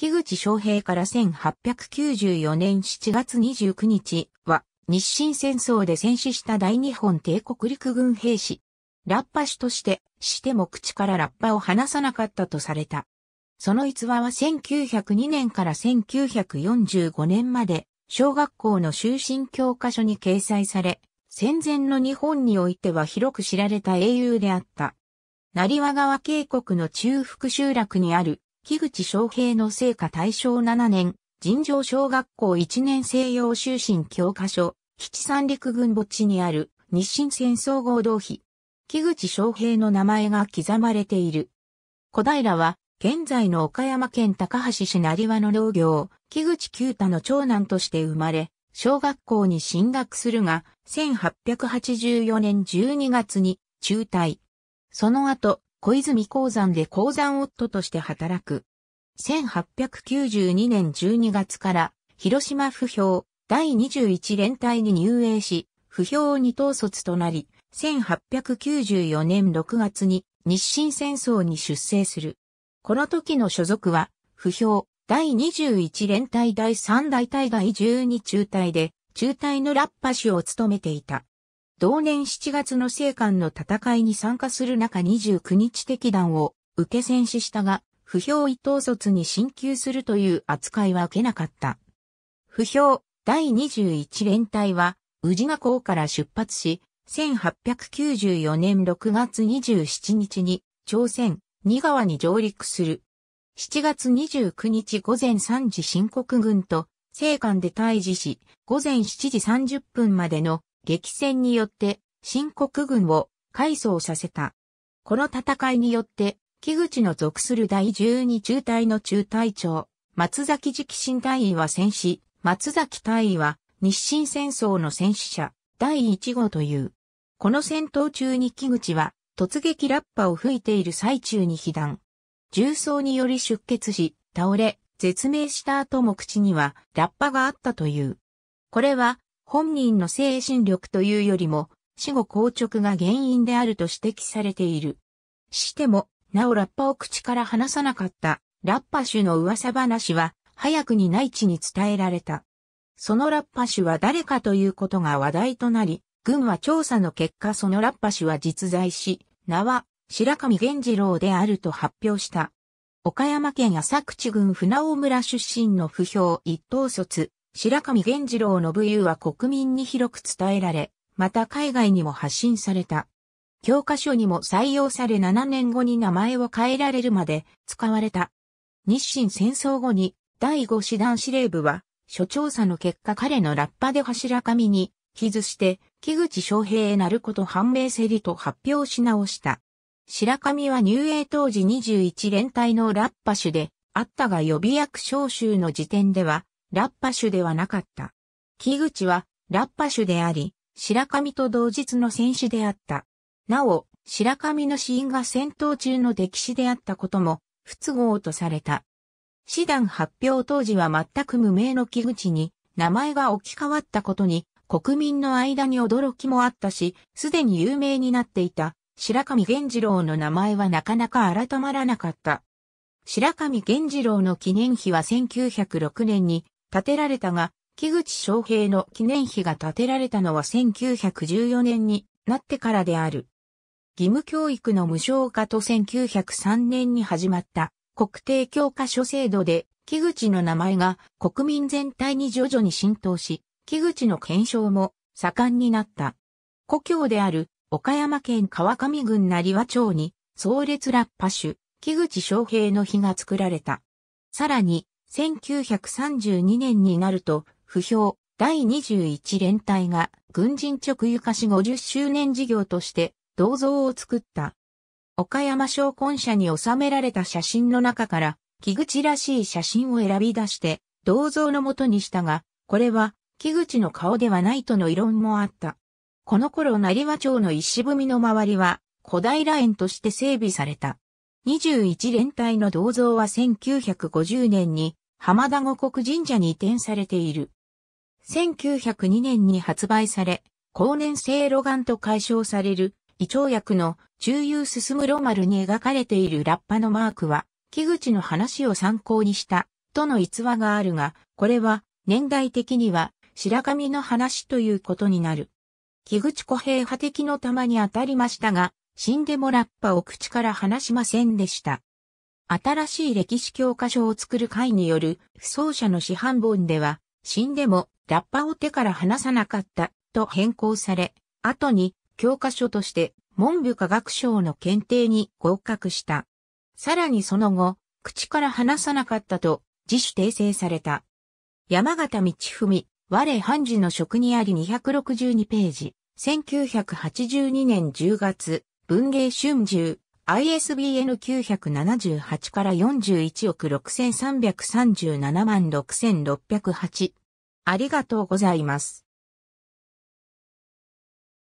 木口昌平から1894年7月29日は、日清戦争で戦死した大日本帝国陸軍兵士。ラッパ氏として、しても口からラッパを離さなかったとされた。その逸話は1902年から1945年まで、小学校の修身教科書に掲載され、戦前の日本においては広く知られた英雄であった。成和川渓谷の中腹集落にある木口昌平の聖火大正7年、尋常小学校1年生用修身教科書、七三陸軍墓地にある日清戦争合同碑。木口昌平の名前が刻まれている。小平は、現在の岡山県高橋市成和の農業、木口九太の長男として生まれ、小学校に進学するが、1884年12月に中退。その後、小泉鉱山で鉱山夫として働く。1892年12月から広島不評第21連隊に入営し、不評に統率となり、1894年6月に日清戦争に出征する。この時の所属は、不評第21連隊第3大隊外12中隊で、中隊のラッパ氏を務めていた。同年7月の聖官の戦いに参加する中29日敵団を受け戦死したが、不評一等卒に進級するという扱いは受けなかった。不評第21連隊は、宇治賀港から出発し、1894年6月27日に朝鮮、新川に上陸する。7月29日午前3時新国軍と、西官で対峙し、午前7時30分までの激戦によって、新国軍を改装させた。この戦いによって、木口の属する第十二中隊の中隊長、松崎直進隊員は戦死、松崎隊員は日清戦争の戦死者、第一号という。この戦闘中に木口は突撃ラッパを吹いている最中に被弾。重装により出血し、倒れ、絶命した後も口にはラッパがあったという。これは本人の精神力というよりも、死後硬直が原因であると指摘されている。しても、なおラッパを口から離さなかったラッパ種の噂話は早くに内地に伝えられた。そのラッパ種は誰かということが話題となり、軍は調査の結果そのラッパ種は実在し、名は白上源次郎であると発表した。岡山県浅口郡船尾村出身の不評一等卒、白上源次郎の武勇は国民に広く伝えられ、また海外にも発信された。教科書にも採用され7年後に名前を変えられるまで使われた。日清戦争後に第5師団司令部は、諸調査の結果彼のラッパで柱上に、傷して、木口昌平へなること判明せりと発表し直した。白上は入営当時21連隊のラッパ種で、あったが予備役召集の時点では、ラッパ種ではなかった。木口はラッパ種であり、白神と同日の戦士であった。なお、白神の死因が戦闘中の溺死であったことも不都合とされた。師団発表当時は全く無名の木口に名前が置き換わったことに国民の間に驚きもあったし、すでに有名になっていた白神源次郎の名前はなかなか改まらなかった。白神源次郎の記念碑は1906年に建てられたが、木口昌平の記念碑が建てられたのは1914年になってからである。義務教育の無償化と1903年に始まった国定教科書制度で木口の名前が国民全体に徐々に浸透し、木口の検証も盛んになった。故郷である岡山県川上郡成和町に、壮烈ラッパ種、木口昌平の碑が作られた。さらに、1932年になると、不評、第21連隊が軍人直輸化し50周年事業として銅像を作った。岡山商婚社に収められた写真の中から、木口らしい写真を選び出して、銅像のもとにしたが、これは、木口の顔ではないとの異論もあった。この頃成和町の石踏みの周りは、古代ラインとして整備された。21連隊の銅像は1950年に浜田五国神社に移転されている。1902年に発売され、後年性露眼と解消される胃腸薬の中遊進むロマルに描かれているラッパのマークは、木口の話を参考にした、との逸話があるが、これは、年代的には、白神の話ということになる。木口小平派的の玉に当たりましたが、死んでもラッパを口から離しませんでした。新しい歴史教科書を作る会による、不走者の市販本では、死んでも、ラッパを手から離さなかった、と変更され、後に、教科書として、文部科学省の検定に合格した。さらにその後、口から離さなかったと、自主訂正された。山形道文、我判事の職にあり262ページ、1982年10月、文芸春秋、ISBN 978から41億6337万6608。ありがとうございます。